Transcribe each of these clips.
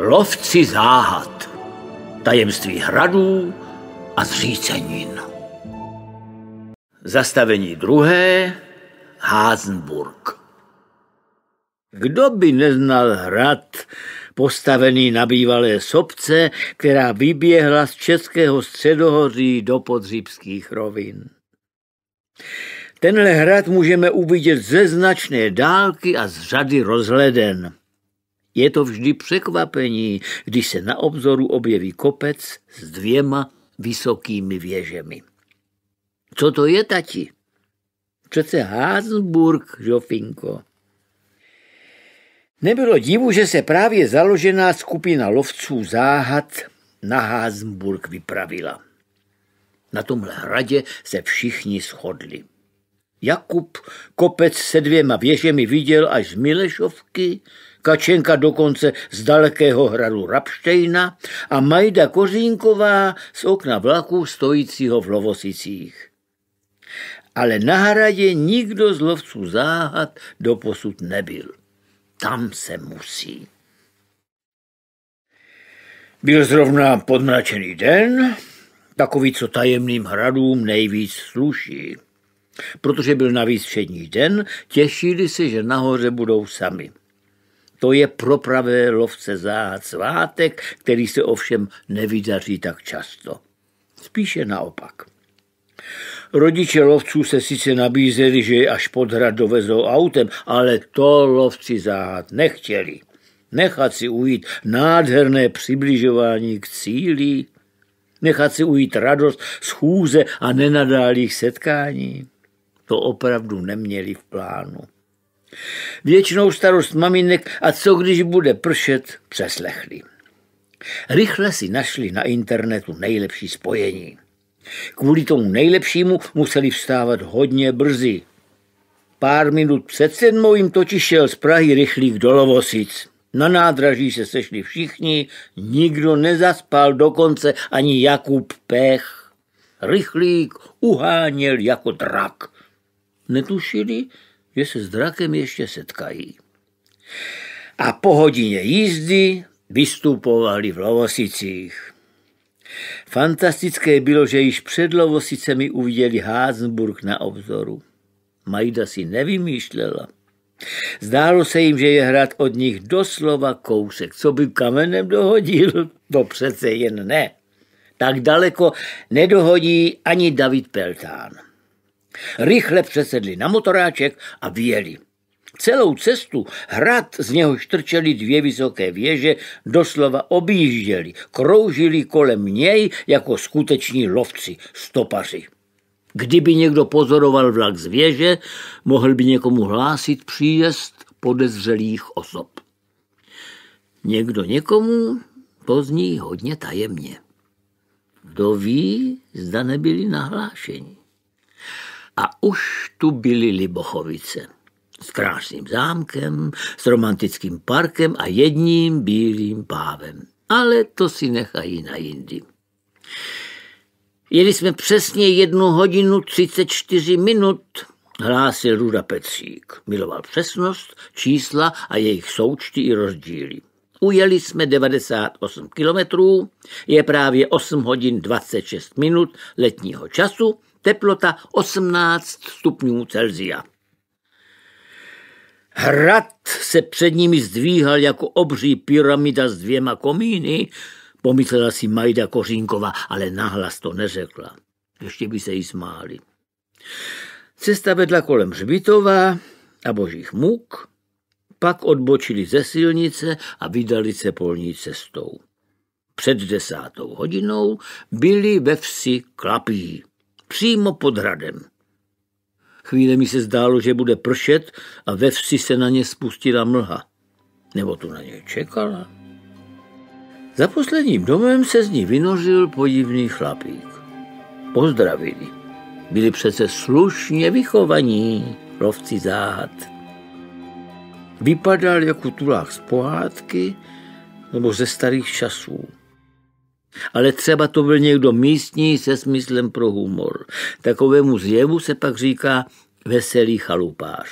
lovci záhad, tajemství hradů a zřícenin. Zastavení druhé, Házenburg. Kdo by neznal hrad, postavený na bývalé sobce, která vyběhla z českého středohoří do podříbských rovin. Tenhle hrad můžeme uvidět ze značné dálky a z řady rozhleden. Je to vždy překvapení, když se na obzoru objeví kopec s dvěma vysokými věžemi. Co to je, tati? Přece Hasenburg, Žofinko. Nebylo divu, že se právě založená skupina lovců záhad na Hasenburg vypravila. Na tomhle hradě se všichni shodli. Jakub kopec se dvěma věžemi viděl až z Milešovky, Tkačenka dokonce z dalekého hradu Rapštejna a Majda Kořínková z okna vlaku stojícího v Lovosicích. Ale na hradě nikdo z lovců záhad doposud nebyl. Tam se musí. Byl zrovna podmračený den, takový, co tajemným hradům nejvíc sluší. Protože byl navíc všední den, těšili se, že nahoře budou sami. To je pro pravé lovce záhad svátek, který se ovšem nevydaří tak často. Spíše naopak. Rodiče lovců se sice nabízeli, že je až pod hrad dovezou autem, ale to lovci záhad nechtěli. Nechat si ujít nádherné přibližování k cíli, nechat si ujít radost schůze a nenadálých setkání, to opravdu neměli v plánu. Věčnou starost maminek a co když bude pršet, přeslechli. Rychle si našli na internetu nejlepší spojení. Kvůli tomu nejlepšímu museli vstávat hodně brzy. Pár minut před sedmou jim totiž šel z Prahy rychlík do Lovosic. Na nádraží se sešli všichni, nikdo nezaspal, dokonce ani Jakub Pech. Rychlík uháněl jako drak. Netušili, že se s drakem ještě setkají. A po hodině jízdy vystupovali v Lovosicích. Fantastické bylo, že již před Lovosicemi uviděli Házenburg na obzoru. Majda si nevymýšlela. Zdálo se jim, že je hrad od nich doslova kousek. Co by kamenem dohodil? To no přece jen ne. Tak daleko nedohodí ani David Peltán. Rychle přesedli na motoráček a vyjeli. Celou cestu hrad, z něho štrčeli dvě vysoké věže, doslova objížděli, kroužili kolem něj jako skuteční lovci, stopaři. Kdyby někdo pozoroval vlak z věže, mohl by někomu hlásit příjezd podezřelých osob. Někdo někomu pozní hodně tajemně. Kdo ví, zda nebyli nahlášeni. A už tu byly Libochovice s krásným zámkem, s romantickým parkem a jedním bílým pávem. Ale to si nechají na jindy. Jeli jsme přesně jednu hodinu 34 minut, hlásil Ruda Petřík. Miloval přesnost, čísla a jejich součty i rozdíly. Ujeli jsme 98 kilometrů, je právě 8 hodin 26 minut letního času teplota 18 stupňů Celzia. Hrad se před nimi zdvíhal jako obří pyramida s dvěma komíny, pomyslela si Majda Kořínkova, ale nahlas to neřekla. Ještě by se jí smáli. Cesta vedla kolem Žbitova a božích muk, pak odbočili ze silnice a vydali se polní cestou. Před desátou hodinou byli ve vsi Klapí přímo pod hradem. Chvíle mi se zdálo, že bude pršet a ve vsi se na ně spustila mlha. Nebo tu na něj čekala. Za posledním domem se z ní vynořil podivný chlapík. Pozdravili. Byli přece slušně vychovaní lovci záhad. Vypadal jako tulák z pohádky nebo ze starých časů. Ale třeba to byl někdo místní se smyslem pro humor. Takovému zjevu se pak říká veselý chalupář.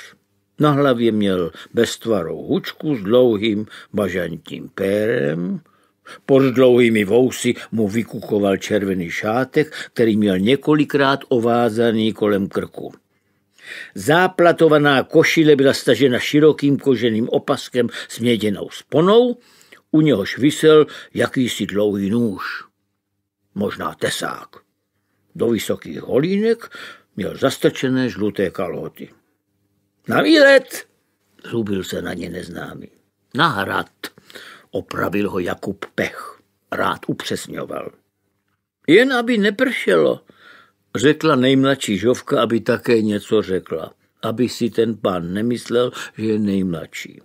Na hlavě měl beztvarou hučku s dlouhým bažantím pérem, pod dlouhými vousy mu vykukoval červený šátek, který měl několikrát ovázaný kolem krku. Záplatovaná košile byla stažena širokým koženým opaskem s měděnou sponou u něhož vysel jakýsi dlouhý nůž, možná tesák. Do vysokých holínek měl zastrčené žluté kalhoty. Na výlet! Zubil se na ně neznámý. Na hrad, opravil ho Jakub Pech. Rád upřesňoval. Jen aby nepršelo, řekla nejmladší žovka, aby také něco řekla. Aby si ten pán nemyslel, že je nejmladší.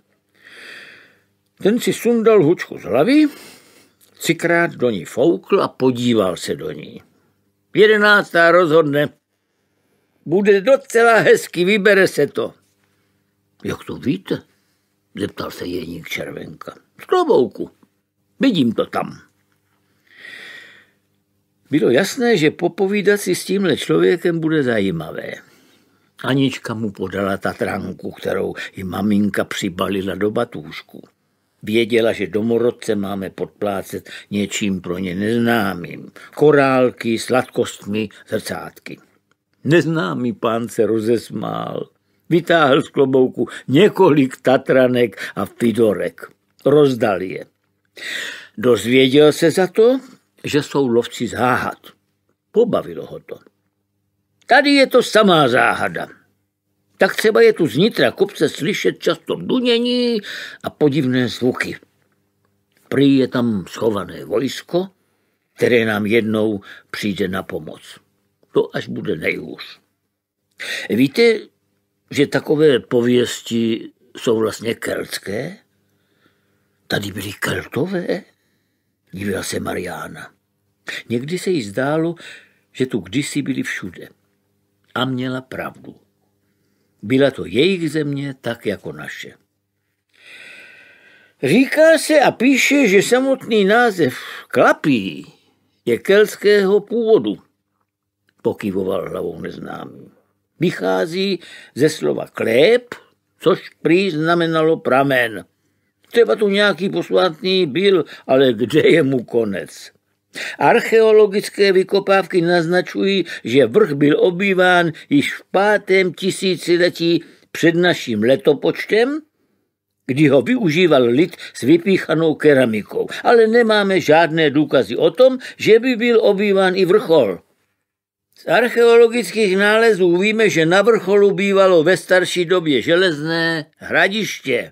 Ten si sundal hučku z hlavy, třikrát do ní foukl a podíval se do ní. Jedenáctá rozhodne. Bude docela hezky, vybere se to. Jak to víte? Zeptal se jeník červenka. Z klobouku. Vidím to tam. Bylo jasné, že popovídat si s tímhle člověkem bude zajímavé. Anička mu podala tatranku, kterou i maminka přibalila do batůžku. Věděla, že domorodce máme podplácet něčím pro ně neznámým. Korálky, sladkostmi, zrcátky. Neznámý pán se rozesmál. Vytáhl z klobouku několik tatranek a fidorek. Rozdal je. Dozvěděl se za to, že jsou lovci záhad. Pobavilo ho to. Tady je to samá záhada tak třeba je tu znitra kopce slyšet často dunění a podivné zvuky. Prý je tam schované vojsko, které nám jednou přijde na pomoc. To až bude nejhůř. Víte, že takové pověsti jsou vlastně keltské? Tady byly keltové? Dívila se Mariána. Někdy se jí zdálo, že tu kdysi byli všude. A měla pravdu. Byla to jejich země tak jako naše. Říká se a píše, že samotný název klapí je kelského původu, pokyvoval hlavou neznámý. Vychází ze slova klép, což prý znamenalo pramen. Třeba tu nějaký posvátný byl, ale kde je mu konec? Archeologické vykopávky naznačují, že vrch byl obýván již v pátém tisíciletí před naším letopočtem, kdy ho využíval lid s vypíchanou keramikou, ale nemáme žádné důkazy o tom, že by byl obýván i vrchol. Z archeologických nálezů víme, že na vrcholu bývalo ve starší době železné hradiště.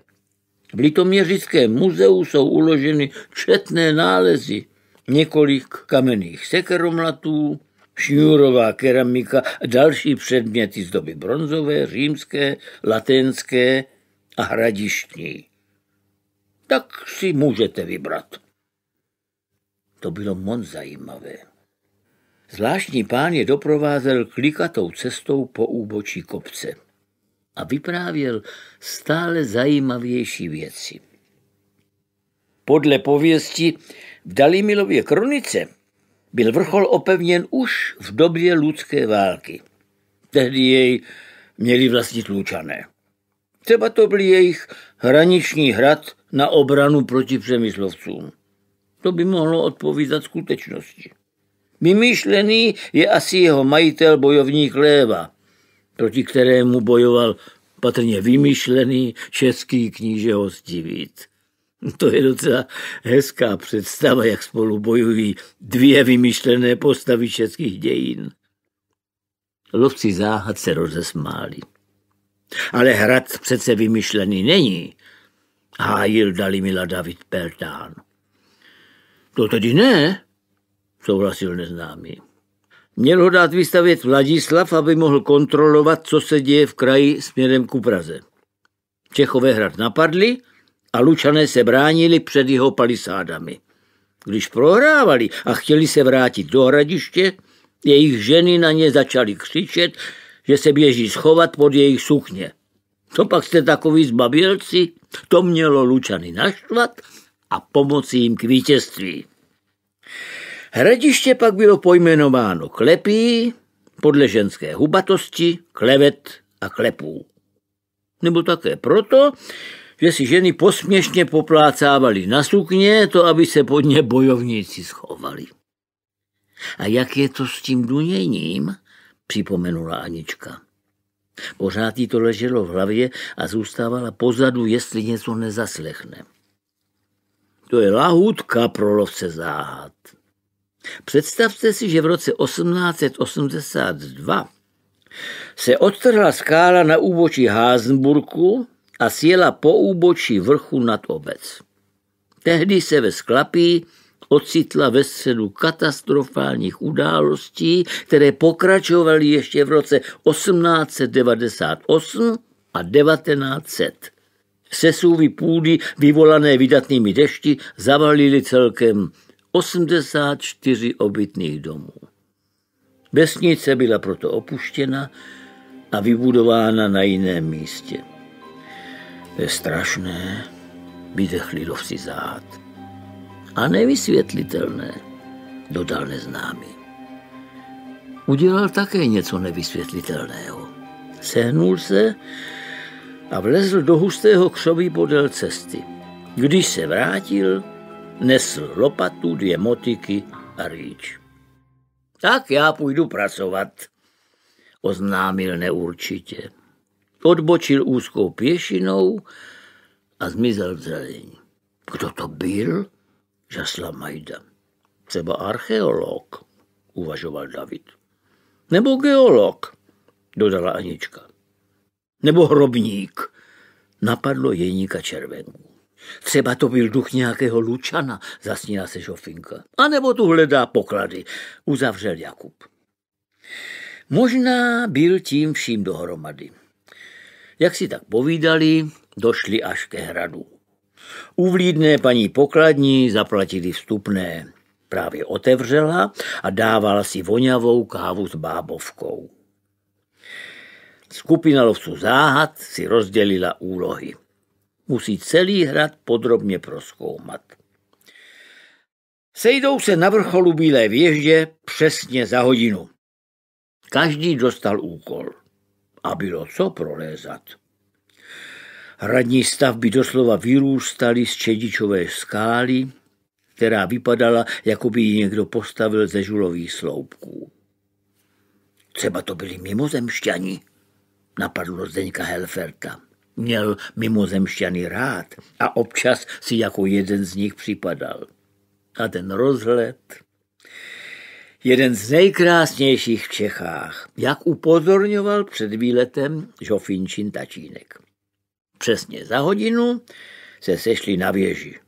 V Litoměřickém muzeu jsou uloženy četné nálezy, několik kamenných sekeromlatů, šňůrová keramika a další předměty z doby bronzové, římské, latinské a hradištní. Tak si můžete vybrat. To bylo moc zajímavé. Zvláštní pán je doprovázel klikatou cestou po úbočí kopce a vyprávěl stále zajímavější věci. Podle pověsti v Dalimilově kronice byl vrchol opevněn už v době ludské války. Tehdy jej měli vlastnit lůčané. Třeba to byl jejich hraniční hrad na obranu proti přemyslovcům. To by mohlo odpovídat skutečnosti. Vymýšlený je asi jeho majitel bojovník Léva, proti kterému bojoval patrně vymýšlený český kníže Hostivíc. To je docela hezká představa, jak spolu bojují dvě vymyšlené postavy českých dějin. Lovci záhad se rozesmáli. Ale hrad přece vymyšlený není, hájil Dalimila David Peltán. To tedy ne, souhlasil neznámý. Měl ho dát vystavět Vladislav, aby mohl kontrolovat, co se děje v kraji směrem ku Praze. Čechové hrad napadli – a Lučané se bránili před jeho palisádami. Když prohrávali a chtěli se vrátit do hradiště, jejich ženy na ně začaly křičet, že se běží schovat pod jejich sukně. To pak jste takový zbabělci, to mělo Lučany naštvat a pomoci jim k vítězství. Hradiště pak bylo pojmenováno Klepí, podle ženské hubatosti, klevet a klepů. Nebo také proto, že si ženy posměšně poplácávali na sukně, to aby se pod ně bojovníci schovali. A jak je to s tím duněním, připomenula Anička. Pořád jí to leželo v hlavě a zůstávala pozadu, jestli něco nezaslechne. To je lahůdka pro lovce záhad. Představte si, že v roce 1882 se odtrhla skála na úbočí Házenburku a sjela po úbočí vrchu nad obec. Tehdy se ve Sklapí ocitla ve středu katastrofálních událostí, které pokračovaly ještě v roce 1898 a 1900. Sesuvy půdy vyvolané vydatnými dešti zavalily celkem 84 obytných domů. Vesnice byla proto opuštěna a vybudována na jiném místě. To je strašné, vydechli lovci zád. A nevysvětlitelné, dodal neznámý. Udělal také něco nevysvětlitelného. Sehnul se a vlezl do hustého křoví podél cesty. Když se vrátil, nesl lopatu, dvě motiky a rýč. Tak já půjdu pracovat, oznámil neurčitě odbočil úzkou pěšinou a zmizel v zelení. Kdo to byl? Žasla Majda. Třeba archeolog, uvažoval David. Nebo geolog, dodala Anička. Nebo hrobník, napadlo jeníka červenku. Třeba to byl duch nějakého Lučana, zasnila se Žofinka. A nebo tu hledá poklady, uzavřel Jakub. Možná byl tím vším dohromady. Jak si tak povídali, došli až ke hradu. Uvlídné paní pokladní zaplatili vstupné. Právě otevřela a dávala si voňavou kávu s bábovkou. Skupina lovců záhad si rozdělila úlohy. Musí celý hrad podrobně proskoumat. Sejdou se na vrcholu Bílé věždě přesně za hodinu. Každý dostal úkol a bylo co prolézat. Hradní stavby doslova vyrůstaly z čedičové skály, která vypadala, jako by ji někdo postavil ze žulových sloupků. Třeba to byli mimozemšťani, napadlo Zdeňka Helferta. Měl mimozemšťany rád a občas si jako jeden z nich připadal. A ten rozhled, jeden z nejkrásnějších v Čechách, jak upozorňoval před výletem Žofinčin Tačínek. Přesně za hodinu se sešli na věži.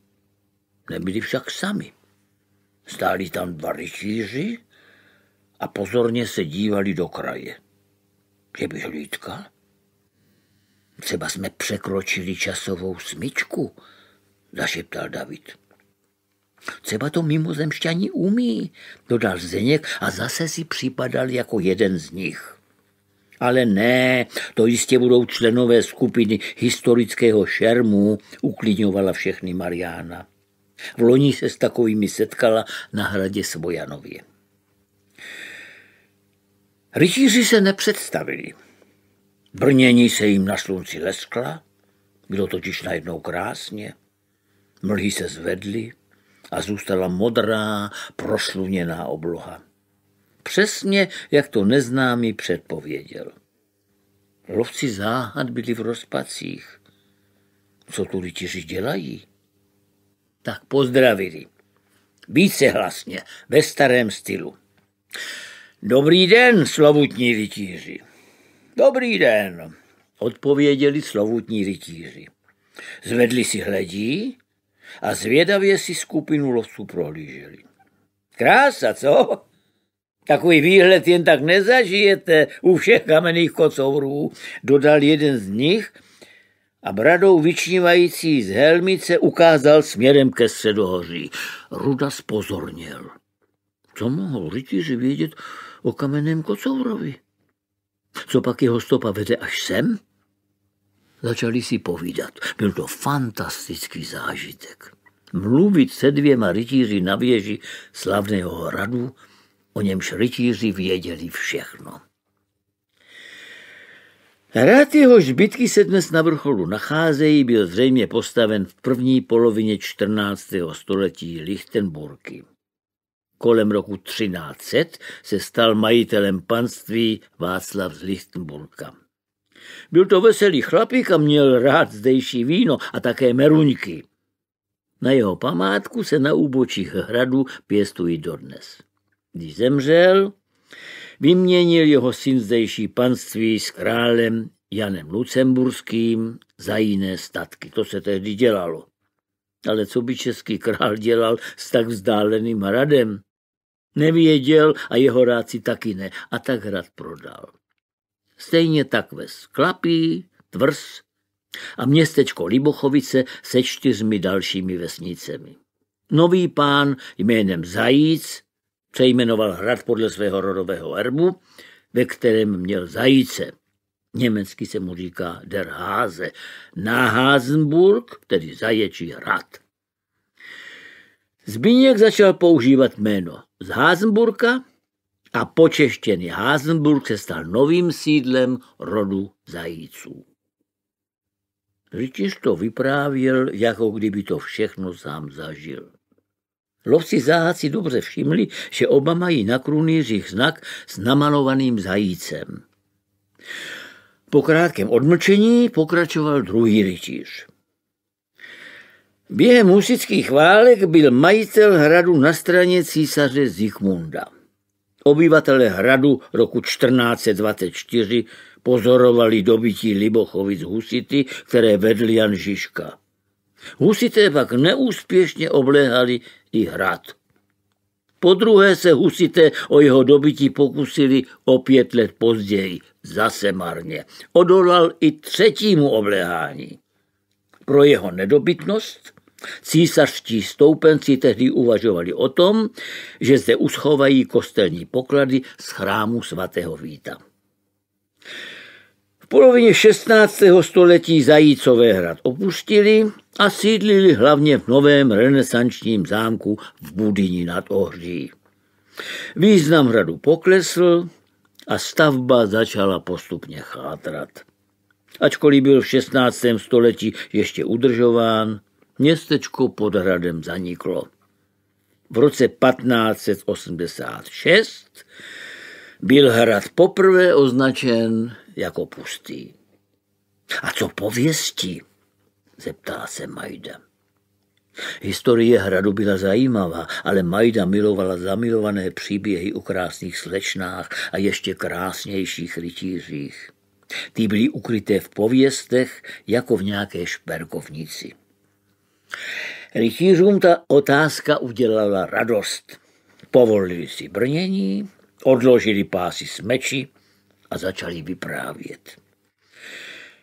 Nebyli však sami. Stáli tam dva rytíři a pozorně se dívali do kraje. Je by hlídka? Třeba jsme překročili časovou smyčku, zašeptal David. Třeba to mimozemšťani umí, dodal Zdeněk a zase si připadal jako jeden z nich. Ale ne, to jistě budou členové skupiny historického šermu, uklidňovala všechny Mariána. V loni se s takovými setkala na hradě Svojanově. Rytíři se nepředstavili. Brnění se jim na slunci leskla, bylo totiž najednou krásně. Mlhy se zvedly, a zůstala modrá, prosluněná obloha. Přesně, jak to neznámý předpověděl. Lovci záhad byli v rozpacích. Co tu rytíři dělají? Tak pozdravili. Více hlasně, ve starém stylu. Dobrý den, slovutní rytíři. Dobrý den, odpověděli slovutní rytíři. Zvedli si hledí a zvědavě si skupinu lovců prohlíželi. Krása, co? Takový výhled jen tak nezažijete u všech kamenných kocourů, dodal jeden z nich a bradou vyčnívající z helmice ukázal směrem ke středohoří. Ruda spozorněl. Co mohl rytíři vědět o kamenném kocourovi? Co pak jeho stopa vede až sem? začali si povídat. Byl to fantastický zážitek. Mluvit se dvěma rytíři na věži slavného hradu, o němž rytíři věděli všechno. Hrad jeho zbytky se dnes na vrcholu nacházejí, byl zřejmě postaven v první polovině 14. století Lichtenburky. Kolem roku 1300 se stal majitelem panství Václav z Lichtenburga. Byl to veselý chlapík a měl rád zdejší víno a také meruňky. Na jeho památku se na úbočích hradu pěstují dodnes. Když zemřel, vyměnil jeho syn zdejší panství s králem Janem Lucemburským za jiné statky. To se tehdy dělalo. Ale co by český král dělal s tak vzdáleným hradem? Nevěděl a jeho ráci taky ne. A tak hrad prodal. Stejně tak ve Sklapí, Tvrz a městečko Libochovice se čtyřmi dalšími vesnicemi. Nový pán jménem Zajíc přejmenoval hrad podle svého rodového erbu, ve kterém měl zajíce. Německy se mu říká Der Hase. Hasenburg, tedy zaječí hrad. Zbíněk začal používat jméno z Hasenburka, a počeštěný Házenburg se stal novým sídlem rodu zajíců. Řidič to vyprávěl, jako kdyby to všechno sám zažil. Lovci záhad dobře všimli, že oba mají na krunířích znak s namalovaným zajícem. Po krátkém odmlčení pokračoval druhý rytíř. Během husických válek byl majitel hradu na straně císaře Zikmunda. Obyvatele hradu roku 1424 pozorovali dobytí Libochovic husity, které vedl Jan Žižka. Husité pak neúspěšně obléhali i hrad. Po druhé se husité o jeho dobytí pokusili o pět let později, zase marně. Odolal i třetímu obléhání. Pro jeho nedobytnost Císařští stoupenci tehdy uvažovali o tom, že zde uschovají kostelní poklady z chrámu svatého Víta. V polovině 16. století Zajícové hrad opustili a sídlili hlavně v novém renesančním zámku v Budyni nad Ohří. Význam hradu poklesl a stavba začala postupně chátrat. Ačkoliv byl v 16. století ještě udržován, městečko pod hradem zaniklo. V roce 1586 byl hrad poprvé označen jako pustý. A co pověsti? zeptala se Majda. Historie hradu byla zajímavá, ale Majda milovala zamilované příběhy o krásných slečnách a ještě krásnějších rytířích. Ty byly ukryté v pověstech jako v nějaké šperkovnici. Rytířům ta otázka udělala radost. Povolili si brnění, odložili pásy s meči a začali vyprávět.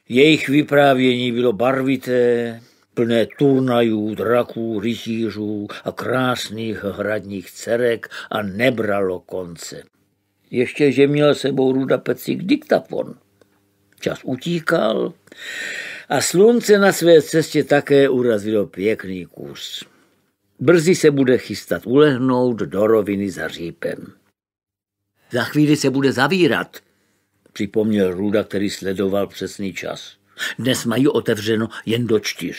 Jejich vyprávění bylo barvité, plné turnajů, draků, rytířů a krásných hradních cerek a nebralo konce. Ještě, že měl sebou Ruda Pecík diktafon. Čas utíkal, a slunce na své cestě také urazilo pěkný kus. Brzy se bude chystat ulehnout do roviny za řípem. Za chvíli se bude zavírat, připomněl Ruda, který sledoval přesný čas. Dnes mají otevřeno jen do čtyř.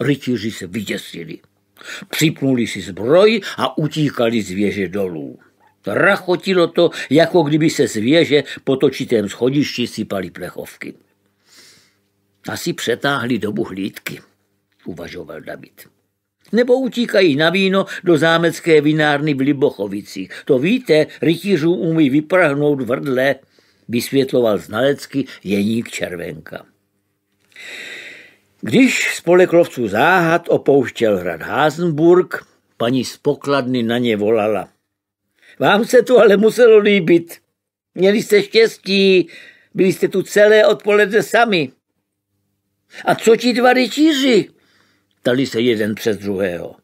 Rytíři se vyděsili. Připnuli si zbroj a utíkali z věže dolů. Rachotilo to, jako kdyby se z věže po točitém schodišti sypali plechovky. Asi přetáhli dobu hlídky, uvažoval David. Nebo utíkají na víno do zámecké vinárny v Libochovicích. To víte, rytířů umí vyprahnout vrdle, vysvětloval znalecky Jeník Červenka. Když spoleklovců lovců záhad opouštěl hrad Házenburg, paní z pokladny na ně volala. Vám se tu ale muselo líbit. Měli jste štěstí, byli jste tu celé odpoledne sami. A co ti dva rytíři? Tali se jeden přes druhého.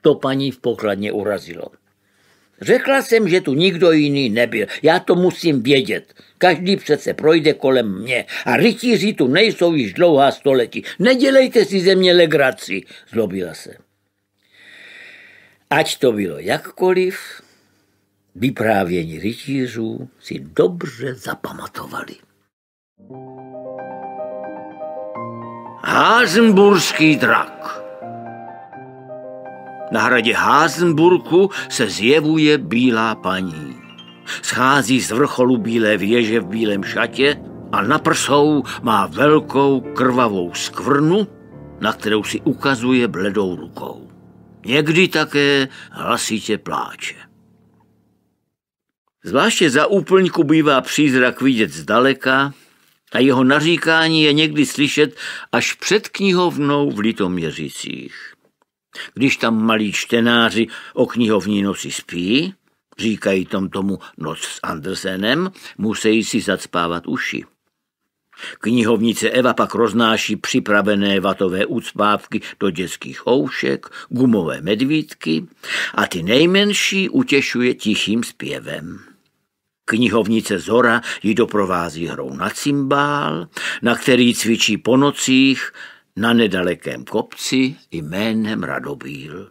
To paní v pokladně urazilo. Řekla jsem, že tu nikdo jiný nebyl. Já to musím vědět. Každý přece projde kolem mě a rytíři tu nejsou již dlouhá století. Nedělejte si ze mě legraci, zlobila se. Ať to bylo jakkoliv, vyprávění rytířů si dobře zapamatovali. thank you Házenburský drak. Na hradě Házenburku se zjevuje bílá paní. Schází z vrcholu bílé věže v bílém šatě a na prsou má velkou krvavou skvrnu, na kterou si ukazuje bledou rukou. Někdy také hlasitě pláče. Zvláště za úplňku bývá přízrak vidět zdaleka, a jeho naříkání je někdy slyšet až před knihovnou v Litoměřicích. Když tam malí čtenáři o knihovní noci spí, říkají tom tomu noc s Andersenem, musí si zacpávat uši. Knihovnice Eva pak roznáší připravené vatové ucpávky do dětských oušek, gumové medvídky a ty nejmenší utěšuje tichým zpěvem. Knihovnice Zora ji doprovází hrou na cymbál, na který cvičí po nocích na nedalekém kopci jménem Radobíl.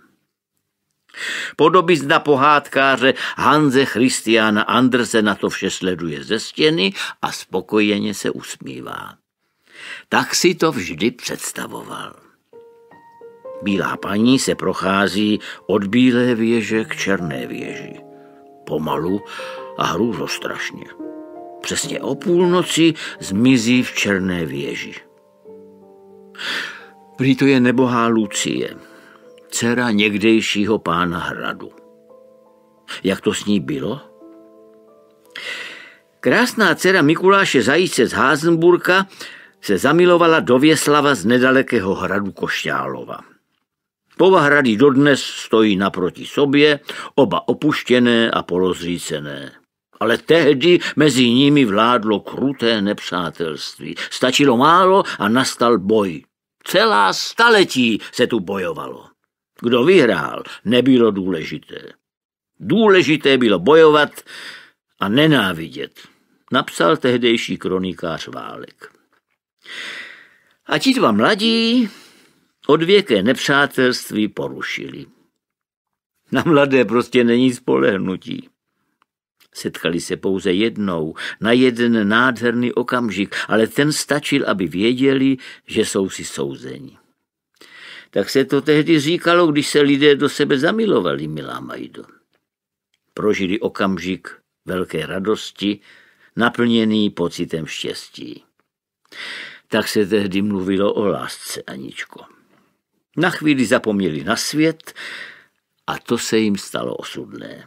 Podobizna pohádkáře Hanze Christiana Andersena to vše sleduje ze stěny a spokojeně se usmívá. Tak si to vždy představoval. Bílá paní se prochází od bílé věže k černé věži. Pomalu a strašně. Přesně o půlnoci zmizí v černé věži. Prý to je nebohá Lucie, dcera někdejšího pána hradu. Jak to s ní bylo? Krásná dcera Mikuláše Zajíce z Házenburka se zamilovala do Věslava z nedalekého hradu Košťálova. hrady dodnes stojí naproti sobě, oba opuštěné a polozřícené ale tehdy mezi nimi vládlo kruté nepřátelství. Stačilo málo a nastal boj. Celá staletí se tu bojovalo. Kdo vyhrál, nebylo důležité. Důležité bylo bojovat a nenávidět, napsal tehdejší kronikář Válek. A ti dva mladí odvěké nepřátelství porušili. Na mladé prostě není spolehnutí. Setkali se pouze jednou, na jeden nádherný okamžik, ale ten stačil, aby věděli, že jsou si souzeni. Tak se to tehdy říkalo, když se lidé do sebe zamilovali, milá Majdo. Prožili okamžik velké radosti, naplněný pocitem štěstí. Tak se tehdy mluvilo o lásce, Aničko. Na chvíli zapomněli na svět a to se jim stalo osudné.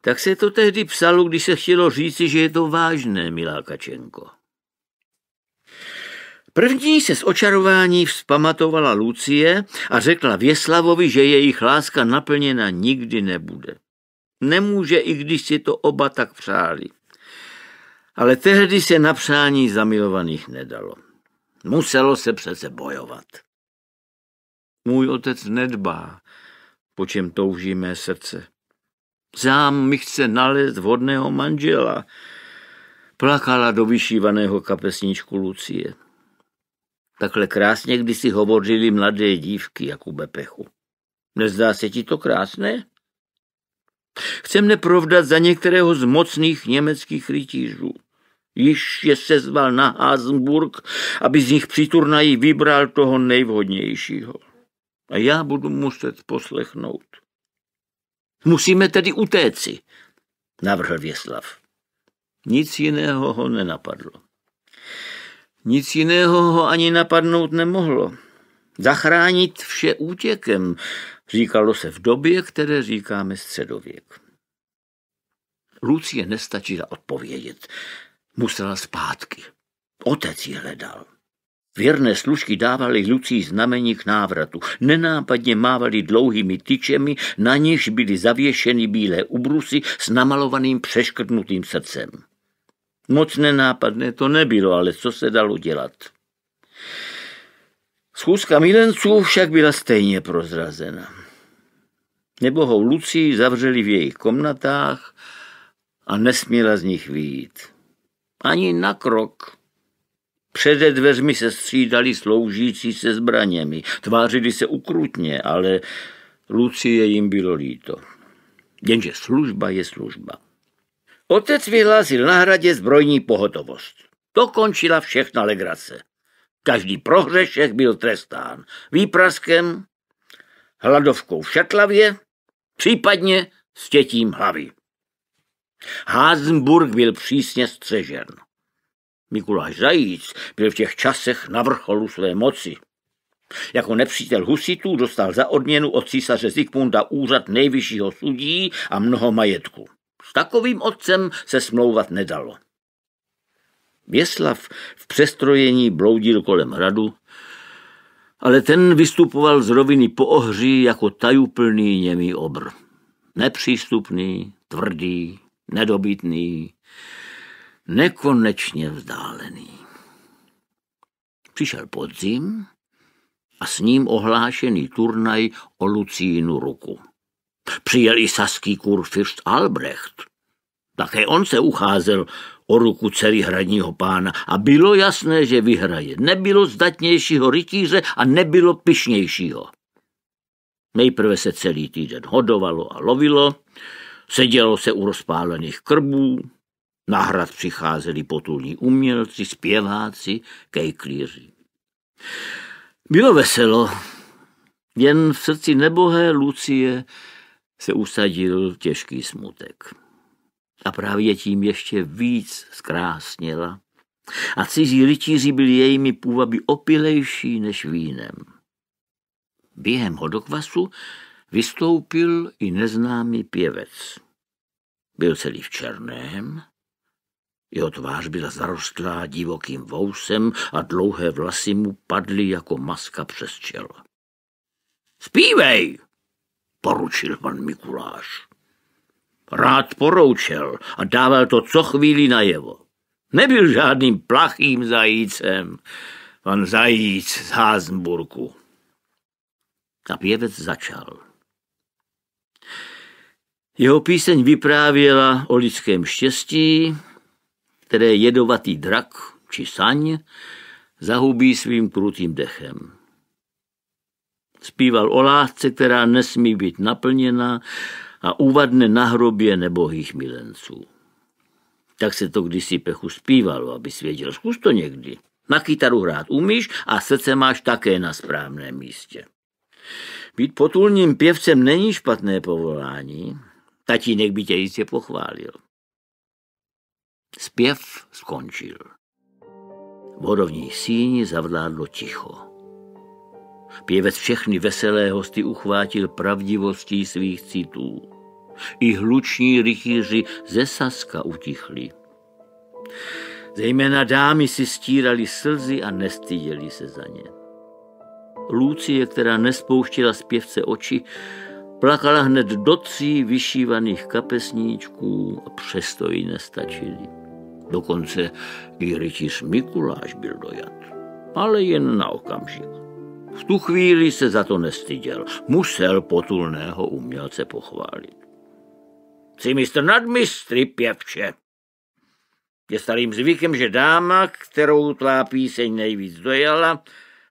Tak se to tehdy psalo, když se chtělo říci, že je to vážné, milá Kačenko. První se z očarování vzpamatovala Lucie a řekla Věslavovi, že jejich láska naplněna nikdy nebude. Nemůže, i když si to oba tak přáli. Ale tehdy se na přání zamilovaných nedalo. Muselo se přece bojovat. Můj otec nedbá, po čem touží mé srdce. Sám mi chce nalézt vhodného manžela, plakala do vyšívaného kapesníčku Lucie. Takhle krásně když si hovořili mladé dívky, Jakube Pechu. Nezdá se ti to krásné? Chcem neprovdat za některého z mocných německých rytířů. Již je sezval na Hasenburg, aby z nich při turnaji vybral toho nejvhodnějšího. A já budu muset poslechnout. Musíme tedy utéci, navrhl Věslav. Nic jiného ho nenapadlo. Nic jiného ho ani napadnout nemohlo. Zachránit vše útěkem, říkalo se v době, které říkáme středověk. Lucie nestačila odpovědět. Musela zpátky. Otec ji hledal. Věrné služky dávaly Lucí znamení k návratu. Nenápadně mávali dlouhými tyčemi, na nichž byly zavěšeny bílé ubrusy s namalovaným přeškrtnutým srdcem. Moc nenápadné to nebylo, ale co se dalo dělat? Schůzka milenců však byla stejně prozrazena. Nebohou Lucí zavřeli v jejich komnatách a nesměla z nich výjít. Ani na krok. Přede dveřmi se střídali sloužící se zbraněmi. Tvářili se ukrutně, ale Lucie jim bylo líto. Jenže služba je služba. Otec vyhlásil na hradě zbrojní pohotovost. To končila všechna legrace. Každý prohřešek byl trestán výpraskem, hladovkou v šatlavě, případně stětím hlavy. Házenburg byl přísně střežen. Mikuláš Zajíc byl v těch časech na vrcholu své moci. Jako nepřítel husitů dostal za odměnu od císaře Zikmunda úřad nejvyššího sudí a mnoho majetku. S takovým otcem se smlouvat nedalo. Věslav v přestrojení bloudil kolem hradu, ale ten vystupoval z roviny po ohří jako tajuplný němý obr. Nepřístupný, tvrdý, nedobytný, nekonečně vzdálený. Přišel podzim a s ním ohlášený turnaj o Lucínu ruku. Přijel i saský kurfürst Albrecht. Také on se ucházel o ruku dcery hradního pána a bylo jasné, že vyhraje. Nebylo zdatnějšího rytíře a nebylo pišnějšího. Nejprve se celý týden hodovalo a lovilo, sedělo se u rozpálených krbů, na hrad přicházeli potulní umělci, zpěváci, kejklíři. Bylo veselo, jen v srdci nebohé Lucie se usadil těžký smutek. A právě tím ještě víc zkrásněla. A cizí rytíři byli jejími půvaby opilejší než vínem. Během hodokvasu vystoupil i neznámý pěvec. Byl celý v černém, jeho tvář byla zarostlá divokým vousem a dlouhé vlasy mu padly jako maska přes čelo. Spívej, poručil pan Mikuláš. Rád poroučel a dával to co chvíli najevo. Nebyl žádným plachým zajícem, pan zajíc z Házenburku. A pěvec začal. Jeho píseň vyprávěla o lidském štěstí, které jedovatý drak či saň zahubí svým krutým dechem. Zpíval o lásce, která nesmí být naplněna a uvadne na hrobě nebohých milenců. Tak se to kdysi pechu zpívalo, aby svěděl. Zkus to někdy. Na kytaru hrát umíš a srdce máš také na správném místě. Být potulním pěvcem není špatné povolání. Tatínek by tě jistě pochválil. Zpěv skončil. Vodovní síni zavládlo ticho. Pěvec všechny veselé hosty uchvátil pravdivostí svých citů. I hluční rychýři ze Saska utichli. Zejména dámy si stírali slzy a nestyděli se za ně. Lucie, která nespouštila zpěvce oči, plakala hned do tří vyšívaných kapesníčků a přesto jí nestačili. Dokonce i rytíř Mikuláš byl dojat. Ale jen na okamžik. V tu chvíli se za to nestyděl. Musel potulného umělce pochválit. Jsi mistr nadmistry, pěvče. Je starým zvykem, že dáma, kterou tvá píseň nejvíc dojala,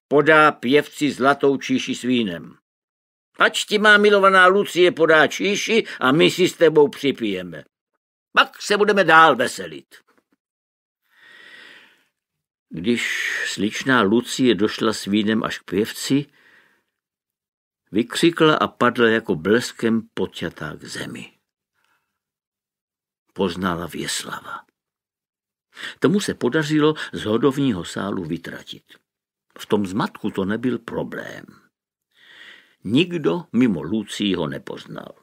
podá pěvci zlatou číši s vínem. Ať ti má milovaná Lucie podá číši a my si s tebou připijeme. Pak se budeme dál veselit. Když sličná Lucie došla s vínem až k pěvci, vykřikla a padla jako bleskem poťatá k zemi. Poznala Věslava. Tomu se podařilo z hodovního sálu vytratit. V tom zmatku to nebyl problém. Nikdo mimo Lucii ho nepoznal.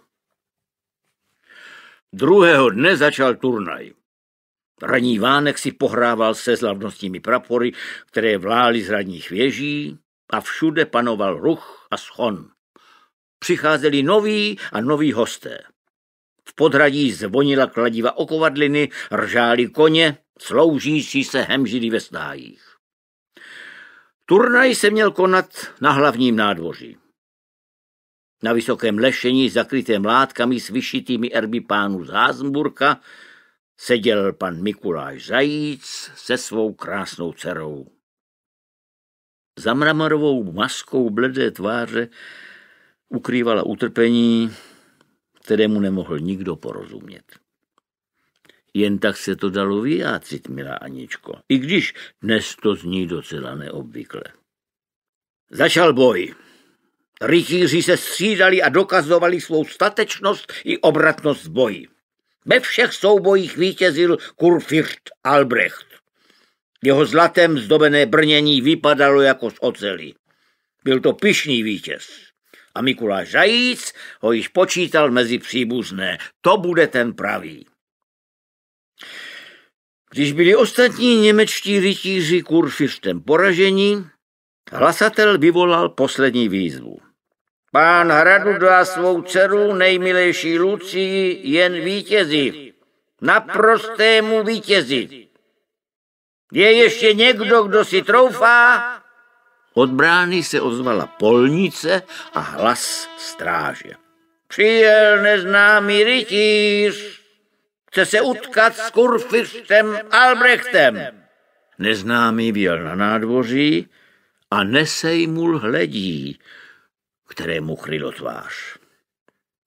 Druhého dne začal turnaj. Raní Vánek si pohrával se slavnostními prapory, které vlály z radních věží a všude panoval ruch a schon. Přicházeli noví a noví hosté. V podradí zvonila kladiva okovadliny, ržáli koně, sloužící se hemžili ve stájích. Turnaj se měl konat na hlavním nádvoří. Na vysokém lešení, zakrytém látkami s vyšitými erby pánů z Házenburka, seděl pan Mikuláš Zajíc se svou krásnou dcerou. Za mramorovou maskou bledé tváře ukrývala utrpení, kterému nemohl nikdo porozumět. Jen tak se to dalo vyjádřit, milá Aničko, i když dnes to zní docela neobvykle. Začal boj. Rychíři se střídali a dokazovali svou statečnost i obratnost boji. Ve všech soubojích vítězil Kurfürst Albrecht. Jeho zlatem zdobené brnění vypadalo jako z oceli. Byl to pišný vítěz. A Mikuláš Zajíc ho již počítal mezi příbuzné. To bude ten pravý. Když byli ostatní němečtí rytíři Kurfürstem poražení, hlasatel vyvolal poslední výzvu. Pán hradu dá svou dceru, nejmilejší Lucii, jen vítězi, naprostému vítězi. Je ještě někdo, kdo si troufá? Od brány se ozvala polnice a hlas stráže. Přijel neznámý rytíř, chce se utkat s kurfiřtem Albrechtem. Neznámý byl na nádvoří a nesejmul hledí kterému chrylo tvář.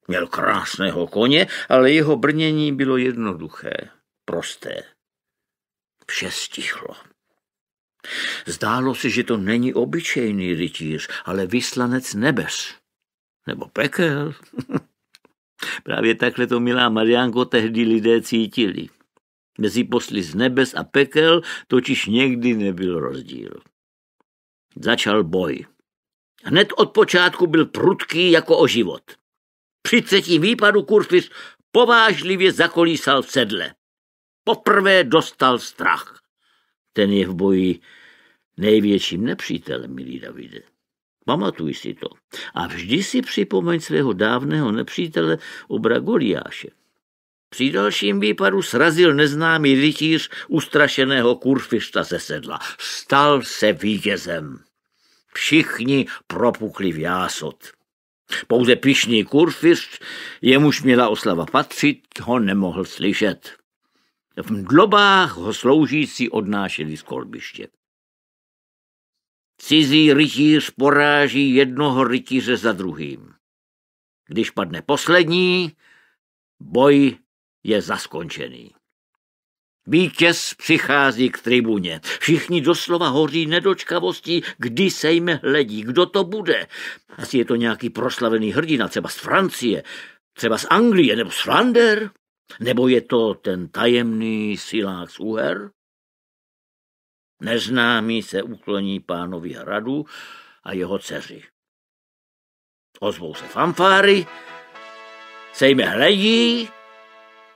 Měl krásného koně, ale jeho brnění bylo jednoduché, prosté. Vše stichlo. Zdálo se, že to není obyčejný rytíř, ale vyslanec nebes. Nebo pekel. Právě takhle to, milá Mariánko tehdy lidé cítili. Mezi posly z nebes a pekel totiž někdy nebyl rozdíl. Začal boj. Hned od počátku byl prudký jako o život. Při třetí výpadu Kurtis povážlivě zakolísal v sedle. Poprvé dostal strach. Ten je v boji největším nepřítelem, milý Davide. Pamatuj si to. A vždy si připomeň svého dávného nepřítele obra Goliáše. Při dalším výpadu srazil neznámý rytíř ustrašeného kurfišta ze sedla. Stal se vítězem. Všichni propukli v jásot. Pouze pišný kurfist, jemuž měla oslava patřit, ho nemohl slyšet. V mdlobách ho sloužící odnášeli z kolbiště. Cizí rytíř poráží jednoho rytíře za druhým. Když padne poslední, boj je zaskončený. Vítěz přichází k tribuně. Všichni doslova hoří nedočkavostí, kdy se jim hledí, kdo to bude. Asi je to nějaký proslavený hrdina, třeba z Francie, třeba z Anglie nebo z Flander. Nebo je to ten tajemný silák z Uher? Neznámý se ukloní pánovi hradu a jeho dceři. Ozvou se fanfáry, sejme hledí,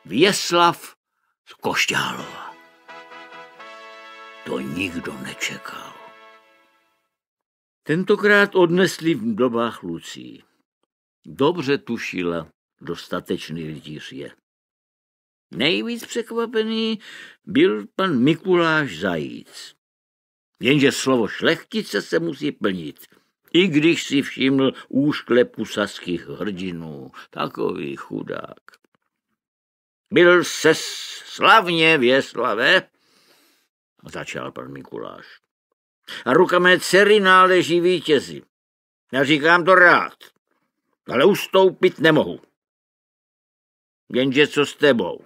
Věslav z Košťálova. To nikdo nečekal. Tentokrát odnesli v dobách Lucí. Dobře tušila, dostatečný rytíř je. Nejvíc překvapený byl pan Mikuláš Zajíc. Jenže slovo šlechtice se musí plnit. I když si všiml úšklepu saských hrdinů, takový chudák. Byl se slavně věslavé, začal pan Mikuláš. A ruka mé dcery náleží vítězi. Já říkám to rád, ale ustoupit nemohu. Jenže co s tebou?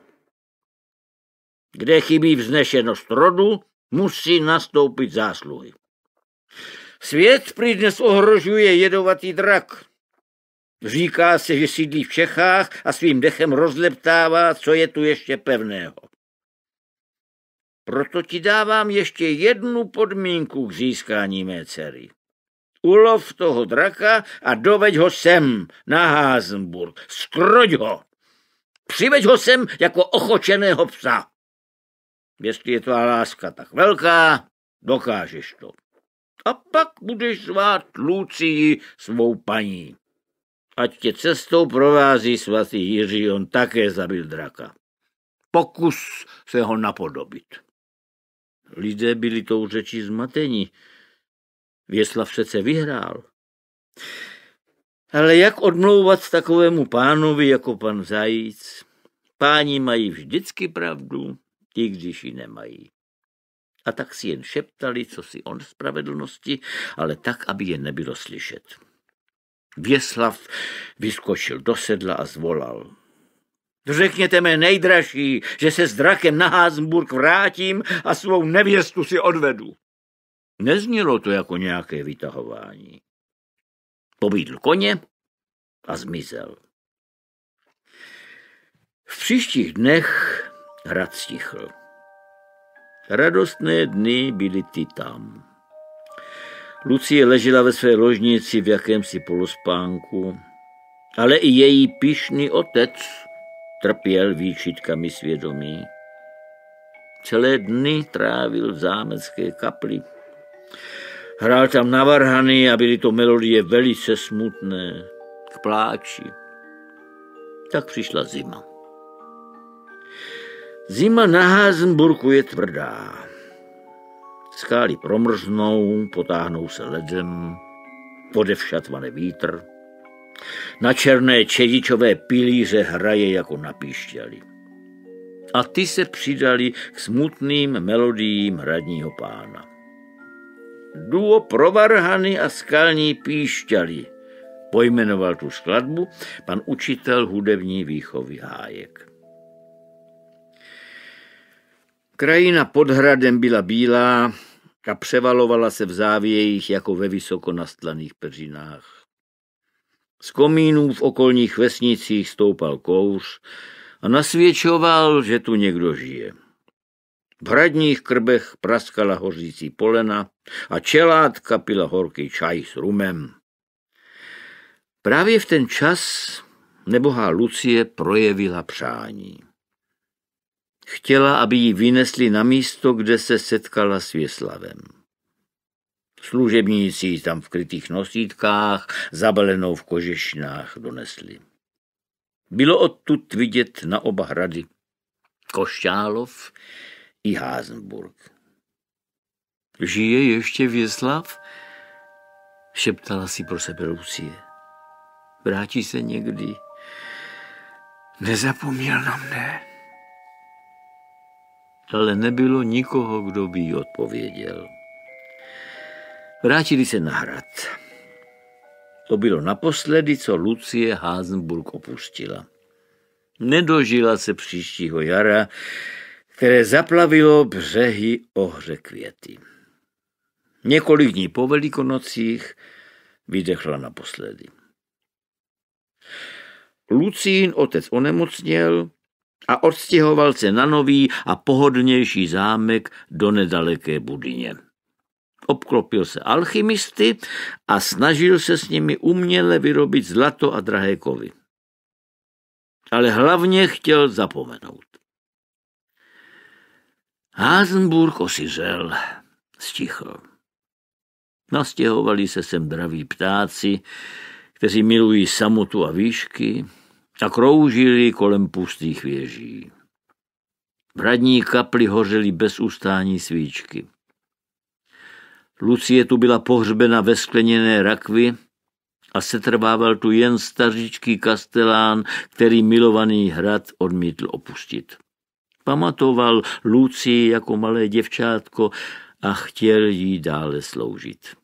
Kde chybí vznešenost rodu, musí nastoupit zásluhy. Svět prý dnes ohrožuje jedovatý drak. Říká se, že sídlí v Čechách a svým dechem rozleptává, co je tu ještě pevného. Proto ti dávám ještě jednu podmínku k získání mé dcery. Ulov toho draka a doveď ho sem na Házenburg. Skroď ho. Přiveď ho sem jako ochočeného psa. Jestli je tvá láska tak velká, dokážeš to. A pak budeš zvát Lucii svou paní ať tě cestou provází svatý Jiří, on také zabil draka. Pokus se ho napodobit. Lidé byli tou řečí zmateni. Věslav přece vyhrál. Ale jak odmlouvat takovému pánovi jako pan Zajíc? Páni mají vždycky pravdu, i když ji nemají. A tak si jen šeptali, co si on spravedlnosti, ale tak, aby je nebylo slyšet. Věslav vyskočil do sedla a zvolal. Řekněte mi nejdražší, že se s drakem na Házenburg vrátím a svou nevěstu si odvedu. Neznělo to jako nějaké vytahování. Pobídl koně a zmizel. V příštích dnech hrad stichl. Radostné dny byly ty tam. Lucie ležela ve své ložnici v jakémsi polospánku, ale i její pišný otec trpěl výčitkami svědomí. Celé dny trávil v zámecké kapli. Hrál tam navarhany a byly to melodie velice smutné, k pláči. Tak přišla zima. Zima na Házenburku je tvrdá. Skály promrznou, potáhnou se ledem, podevšat vane vítr. Na černé čedičové pilíře hraje jako na píšťali. A ty se přidali k smutným melodiím hradního pána. Duo provarhany a skalní píšťali pojmenoval tu skladbu pan učitel hudební výchovy Hájek. Krajina pod hradem byla bílá, a převalovala se v závějích jako ve vysoko nastlaných peřinách. Z komínů v okolních vesnicích stoupal kouř a nasvědčoval, že tu někdo žije. V hradních krbech praskala hořící polena a čelátka pila horký čaj s rumem. Právě v ten čas nebohá Lucie projevila přání. Chtěla, aby ji vynesli na místo, kde se setkala s Věslavem. Služebníci ji tam v krytých nosítkách, zabalenou v kožešinách, donesli. Bylo odtud vidět na oba hrady. Košťálov i Házenburg. Žije ještě Věslav? Šeptala si pro sebe Lucie. Vrátí se někdy. Nezapomněl na mne ale nebylo nikoho, kdo by jí odpověděl. Vrátili se na hrad. To bylo naposledy, co Lucie Házenburg opustila. Nedožila se příštího jara, které zaplavilo břehy ohře květy. Několik dní po velikonocích vydechla naposledy. Lucín otec onemocněl a odstěhoval se na nový a pohodlnější zámek do nedaleké Budyně. Obklopil se alchymisty a snažil se s nimi uměle vyrobit zlato a drahé kovy. Ale hlavně chtěl zapomenout. Házenburg osiřel, stichl. Nastěhovali se sem draví ptáci, kteří milují samotu a výšky, a kroužili kolem pustých věží. V radní kapli hořely bez ustání svíčky. Lucie tu byla pohřbena ve skleněné rakvi a setrvával tu jen stařičký kastelán, který milovaný hrad odmítl opustit. Pamatoval Lucii jako malé děvčátko a chtěl jí dále sloužit.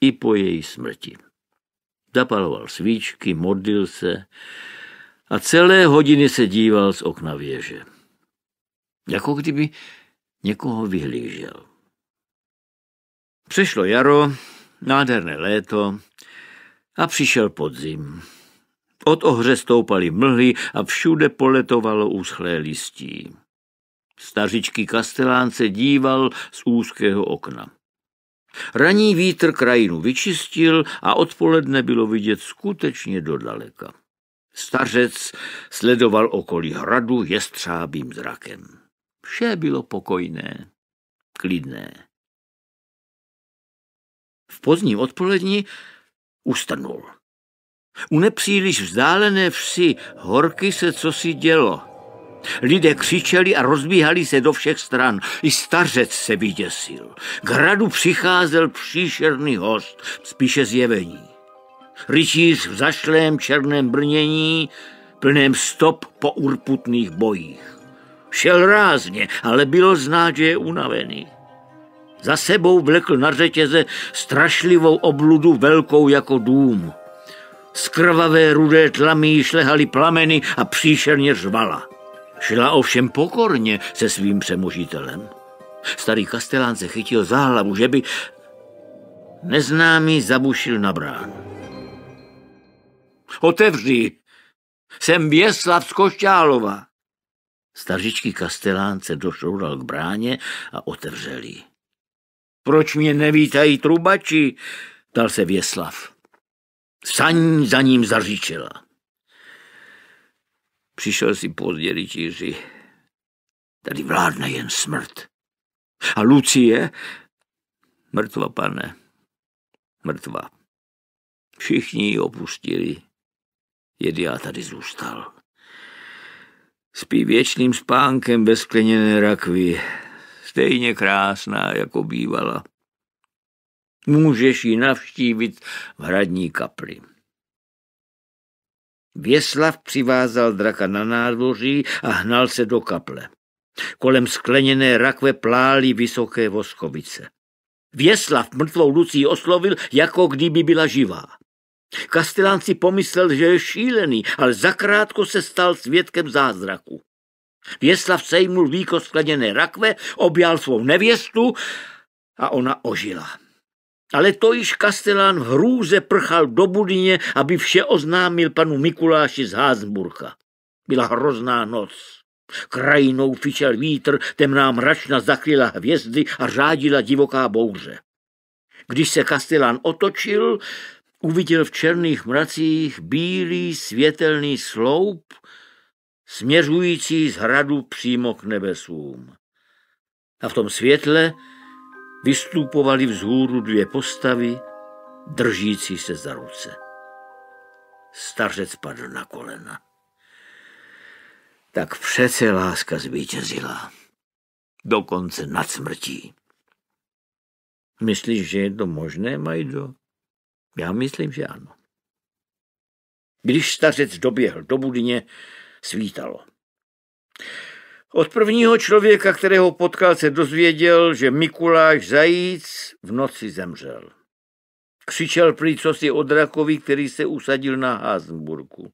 I po její smrti. Zapaloval svíčky, modlil se a celé hodiny se díval z okna věže. Jako kdyby někoho vyhlížel. Přešlo jaro, nádherné léto a přišel podzim. Od ohře stoupaly mlhy a všude poletovalo úschlé listí. Stařičký kastelán se díval z úzkého okna. Raní vítr krajinu vyčistil a odpoledne bylo vidět skutečně dodaleka. Stařec sledoval okolí hradu jestřábým zrakem. Vše bylo pokojné, klidné. V pozdním odpoledni ustanul. U nepříliš vzdálené vsi Horky se cosi dělo. Lidé křičeli a rozbíhali se do všech stran. I stařec se vyděsil. K hradu přicházel příšerný host, spíše zjevení. Rytíř v zašlém černém brnění, plném stop po urputných bojích. Šel rázně, ale bylo znát, že je unavený. Za sebou vlekl na řetěze strašlivou obludu velkou jako dům. Skrvavé rudé tlamy šlehaly plameny a příšerně žvala. Šla ovšem pokorně se svým přemožitelem. Starý kastelán se chytil za hlavu, že by neznámý zabušil na brán. Otevři! Jsem Věslav z Košťálova. Staržičký kastelán se došoural k bráně a otevřeli. Proč mě nevítají trubači? Dal se Věslav. Saň za ním zaříčela. Přišel si pozdě, rytíři. Tady vládne jen smrt. A Lucie? Mrtva, pane. Mrtva. Všichni ji opustili. Jedy já tady zůstal. Spí věčným spánkem ve skleněné rakvi. Stejně krásná, jako bývala. Můžeš ji navštívit v hradní kapli. Věslav přivázal draka na nádvoří a hnal se do kaple. Kolem skleněné rakve plály vysoké voskovice. Věslav mrtvou Lucí oslovil, jako kdyby byla živá. Kastelán si pomyslel, že je šílený, ale zakrátko se stal svědkem zázraku. Věslav sejmul výkost skleněné rakve, objal svou nevěstu a ona ožila. Ale to již kastelán v hrůze prchal do budině, aby vše oznámil panu Mikuláši z Házburka. Byla hrozná noc. Krajinou fičel vítr, temná mračna zakryla hvězdy a řádila divoká bouře. Když se kastelán otočil, uviděl v černých mracích bílý světelný sloup, směřující z hradu přímo k nebesům. A v tom světle vystupovaly vzhůru dvě postavy, držící se za ruce. Stařec padl na kolena. Tak přece láska zvítězila. Dokonce nad smrtí. Myslíš, že je to možné, Majdo? Já myslím, že ano. Když stařec doběhl do budině, svítalo. Od prvního člověka, kterého potkal, se dozvěděl, že Mikuláš Zajíc v noci zemřel. Křičel prý si o drakovi, který se usadil na Házenburku.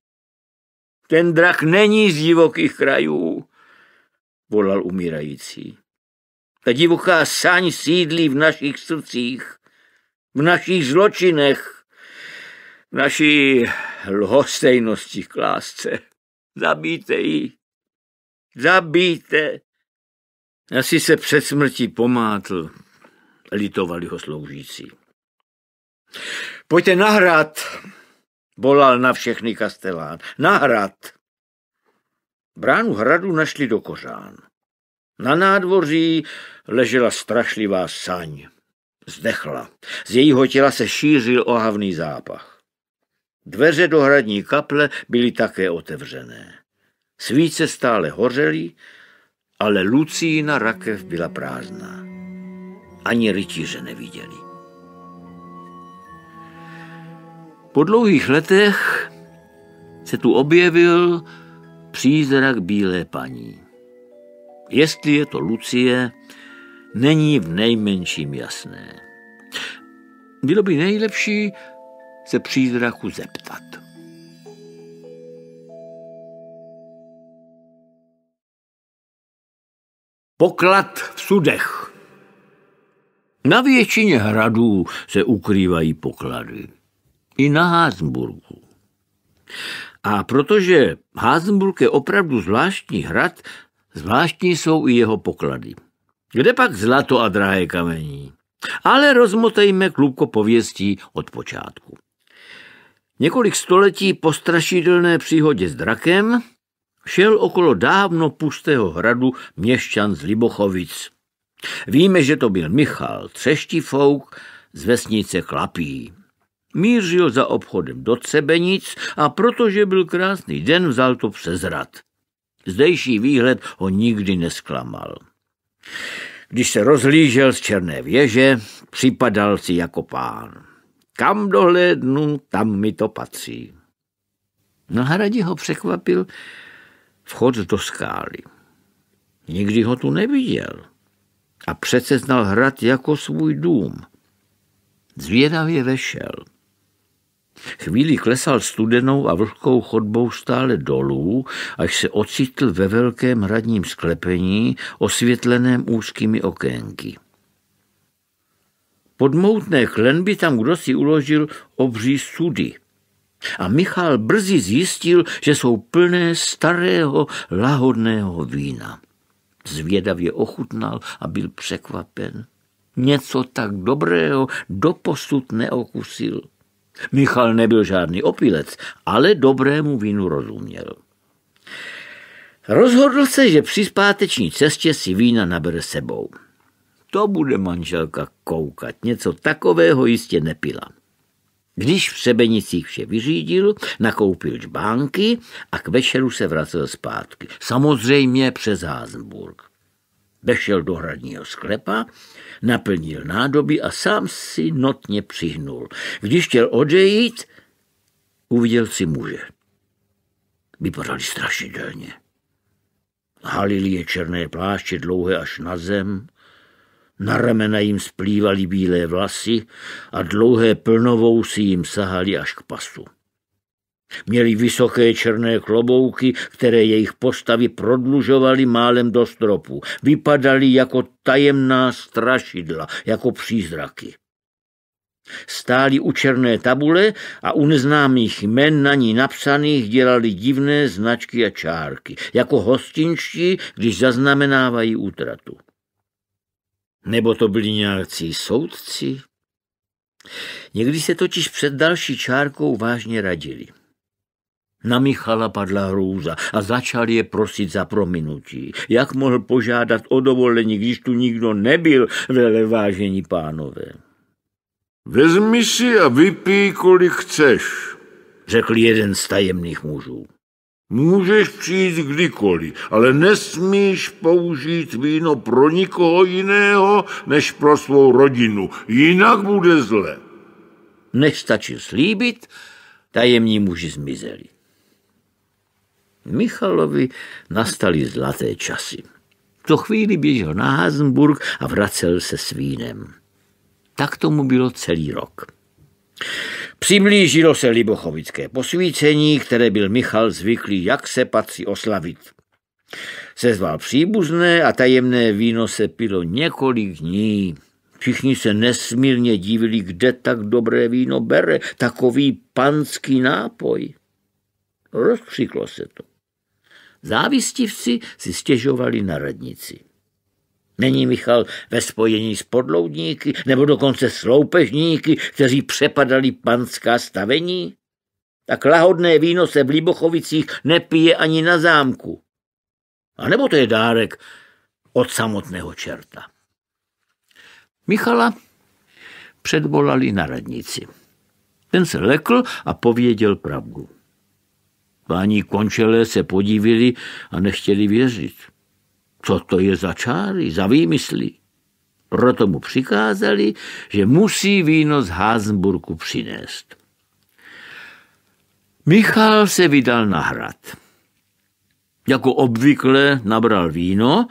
Ten drak není z divokých krajů, volal umírající. Ta divoká saň sídlí v našich srdcích, v našich zločinech, v naší lhostejnosti k lásce. Zabijte ji, zabijte. Asi se před smrtí pomátl, litovali ho sloužící. Pojďte na hrad, volal na všechny kastelán. Na hrad. Bránu hradu našli do kořán. Na nádvoří ležela strašlivá saň. Zdechla. Z jejího těla se šířil ohavný zápach. Dveře do hradní kaple byly také otevřené. Svíce stále hořely, ale Lucína rakev byla prázdná. Ani rytíře neviděli. Po dlouhých letech se tu objevil přízrak bílé paní. Jestli je to Lucie, není v nejmenším jasné. Bylo by nejlepší se přízraku zeptat. Poklad v sudech. Na většině hradů se ukrývají poklady. I na Házenburgu. A protože Házenburg je opravdu zvláštní hrad, zvláštní jsou i jeho poklady. Kde pak zlato a drahé kamení? Ale rozmotejme klubko pověstí od počátku. Několik století po strašidelné příhodě s drakem šel okolo dávno pustého hradu měšťan z Libochovic. Víme, že to byl Michal Třeštifouk z vesnice Klapí. Mířil za obchodem do Cebenic a protože byl krásný den, vzal to přes rad. Zdejší výhled ho nikdy nesklamal. Když se rozlížel z černé věže, připadal si jako pán. Kam dohlédnu, tam mi to patří. Na hradě ho překvapil vchod do skály. Nikdy ho tu neviděl a přece znal hrad jako svůj dům. Zvědavě vešel. Chvíli klesal studenou a vlhkou chodbou stále dolů, až se ocitl ve velkém hradním sklepení, osvětleném úzkými okénky. Podmoutné klenby tam kdo si uložil obří sudy – a Michal brzy zjistil, že jsou plné starého lahodného vína. Zvědavě ochutnal a byl překvapen. Něco tak dobrého doposud neokusil. Michal nebyl žádný opilec, ale dobrému vínu rozuměl. Rozhodl se, že při zpáteční cestě si vína nabere sebou. To bude manželka koukat, něco takového jistě nepila. Když v sebenicích vše vyřídil, nakoupil čbánky a k večeru se vracel zpátky. Samozřejmě přes Házenburg. Vešel do hradního sklepa, naplnil nádoby a sám si notně přihnul. Když chtěl odejít, uviděl si muže. Vypadali strašidelně. Halili je černé pláště dlouhé až na zem, na ramena jim splývaly bílé vlasy a dlouhé plnovou si jim sahaly až k pasu. Měli vysoké černé klobouky, které jejich postavy prodlužovaly málem do stropu. Vypadali jako tajemná strašidla, jako přízraky. Stáli u černé tabule a u neznámých jmen na ní napsaných dělali divné značky a čárky, jako hostinští, když zaznamenávají útratu. Nebo to byli nějací soudci? Někdy se totiž před další čárkou vážně radili. Na Michala padla hrůza a začal je prosit za prominutí. Jak mohl požádat o dovolení, když tu nikdo nebyl, vele vážení pánové? Vezmi si a vypij, kolik chceš, řekl jeden z tajemných mužů. Můžeš přijít kdykoliv, ale nesmíš použít víno pro nikoho jiného než pro svou rodinu, jinak bude zle. Než stačil slíbit, tajemní muži zmizeli. Michalovi nastaly zlaté časy. To chvíli běžel na Hasenburg a vracel se s vínem. Tak tomu bylo celý rok. Přiblížilo se libochovické posvícení, které byl Michal zvyklý, jak se patří oslavit. Sezval příbuzné a tajemné víno se pilo několik dní. Všichni se nesmírně divili, kde tak dobré víno bere, takový panský nápoj. Rozkřiklo se to. Závistivci si stěžovali na radnici. Není Michal ve spojení s podloudníky nebo dokonce s loupežníky, kteří přepadali panská stavení? Tak lahodné víno se v Líbochovicích nepije ani na zámku. A nebo to je dárek od samotného čerta. Michala předvolali na radnici. Ten se lekl a pověděl pravdu. Páni končelé se podívili a nechtěli věřit co to je za čáry, za výmysly. Proto mu přikázali, že musí víno z Házenburku přinést. Michal se vydal na hrad. Jako obvykle nabral víno,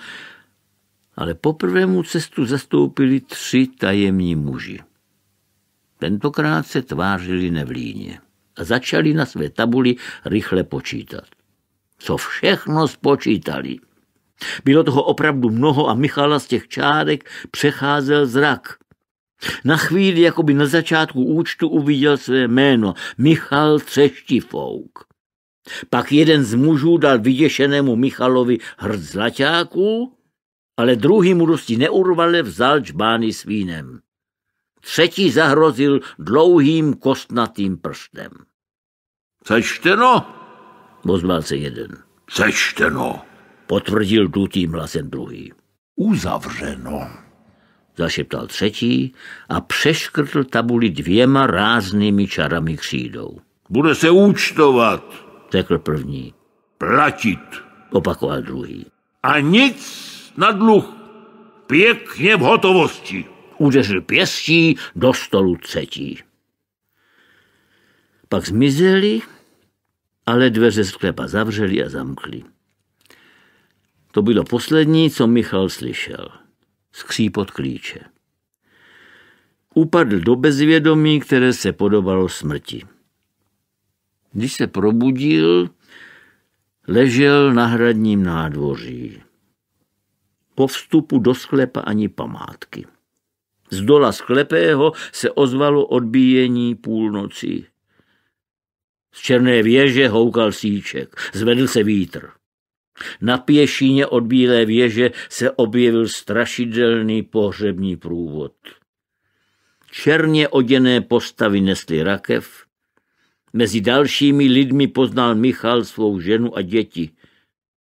ale poprvé mu cestu zastoupili tři tajemní muži. Tentokrát se tvářili nevlíně a začali na své tabuli rychle počítat. Co všechno spočítali – bylo toho opravdu mnoho a Michala z těch čárek přecházel zrak. Na chvíli, jako by na začátku účtu uviděl své jméno Michal Třeštifouk. Pak jeden z mužů dal vyděšenému Michalovi hrd zlaťáků, ale druhý mu dosti neurvale vzal čbány s vínem. Třetí zahrozil dlouhým kostnatým prstem. Sečteno? Ozval se jeden. Sečteno potvrdil dutým hlasem druhý. Uzavřeno, zašeptal třetí a přeškrtl tabuli dvěma ráznými čarami křídou. Bude se účtovat, řekl první. Platit, opakoval druhý. A nic na dluh, pěkně v hotovosti. Udeřil pěstí do stolu třetí. Pak zmizeli, ale dveře sklepa zavřeli a zamkli. To bylo poslední, co Michal slyšel. Skřípot klíče. Upadl do bezvědomí, které se podobalo smrti. Když se probudil, ležel na hradním nádvoří. Po vstupu do sklepa ani památky. Z dola sklepého se ozvalo odbíjení půlnoci. Z černé věže houkal síček, zvedl se vítr. Na pěšině od Bílé věže se objevil strašidelný pohřební průvod. Černě oděné postavy nesly rakev, mezi dalšími lidmi poznal Michal svou ženu a děti,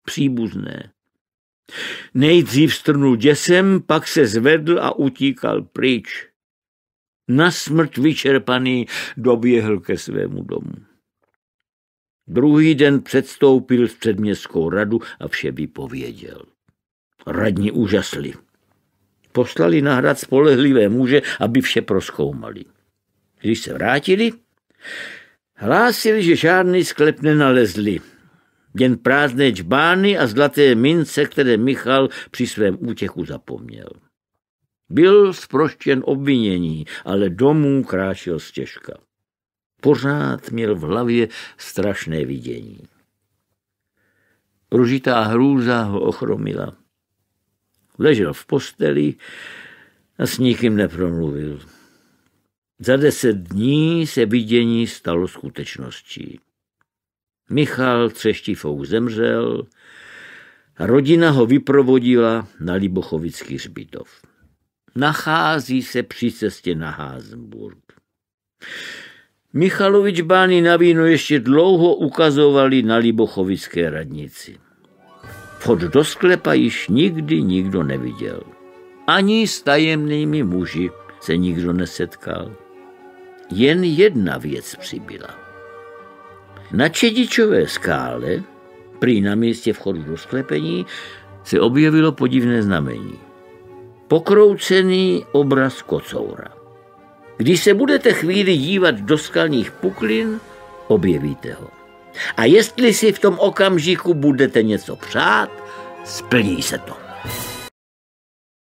příbuzné. Nejdřív strnul děsem, pak se zvedl a utíkal pryč. Na smrt vyčerpaný doběhl ke svému domu. Druhý den předstoupil v předměstskou radu a vše vypověděl. Radní úžasli. Poslali na hrad spolehlivé muže, aby vše proskoumali. Když se vrátili, hlásili, že žádný sklep nenalezli. Jen prázdné čbány a zlaté mince, které Michal při svém útěku zapomněl. Byl zproštěn obvinění, ale domů krášil stěžka. Pořád měl v hlavě strašné vidění. Ružitá hrůza ho ochromila. Ležel v posteli a s nikým nepromluvil. Za deset dní se vidění stalo skutečností. Michal Třeštifou zemřel, rodina ho vyprovodila na Libochovický hřbitov. Nachází se při cestě na Házenburg. Michalovič bány na víno ještě dlouho ukazovali na Libochovické radnici. Vchod do sklepa již nikdy nikdo neviděl. Ani s tajemnými muži se nikdo nesetkal. Jen jedna věc přibyla. Na Čedičové skále, prý na místě vchodu do sklepení, se objevilo podivné znamení. Pokroucený obraz kocoura. Když se budete chvíli dívat do skalních puklin, objevíte ho. A jestli si v tom okamžiku budete něco přát, splní se to.